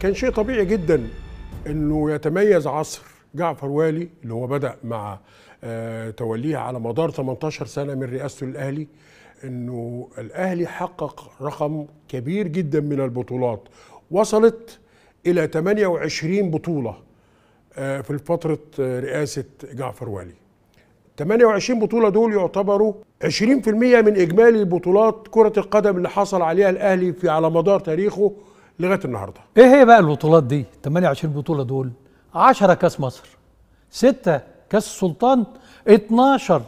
كان شيء طبيعي جدا انه يتميز عصر جعفر والي اللي هو بدا مع آه، توليه على مدار 18 سنه من رئاسته للاهلي انه الاهلي حقق رقم كبير جدا من البطولات وصلت الى 28 بطوله آه، في فتره آه، رئاسه جعفر والي 28 بطولة دول يعتبروا 20% من إجمالي البطولات كرة القدم اللي حصل عليها الأهلي في على مدار تاريخه لغايه النهارده ايه هي بقى البطولات دي 28 بطوله دول 10 كاس مصر 6 كاس السلطان 12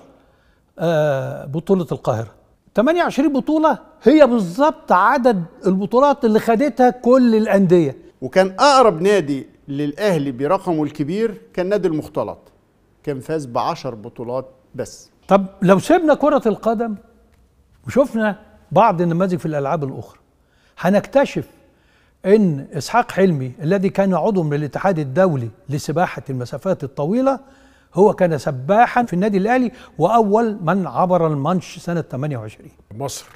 آه، بطوله القاهره 28 بطوله هي بالظبط عدد البطولات اللي خدتها كل الانديه وكان اقرب نادي للاهلي برقمه الكبير كان نادي المختلط كان فاز ب 10 بطولات بس طب لو سيبنا كره القدم وشفنا بعض النماذج في الالعاب الاخرى هنكتشف ان اسحاق حلمي الذي كان عضو من الاتحاد الدولي لسباحه المسافات الطويله هو كان سباحا في النادي الاهلي واول من عبر المانش سنه 28 مصر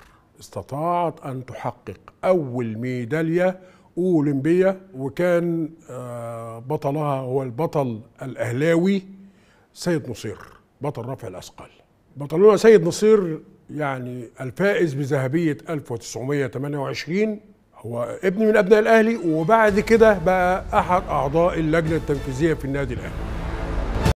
استطاعت ان تحقق اول ميداليه اولمبيه وكان آه، بطلها هو البطل الاهلاوي سيد نصير بطل رفع الاثقال بطلنا سيد نصير يعني الفائز بذهبيه 1928 هو ابن من ابناء الاهلي وبعد كده بقى احد اعضاء اللجنه التنفيذيه في النادي الاهلي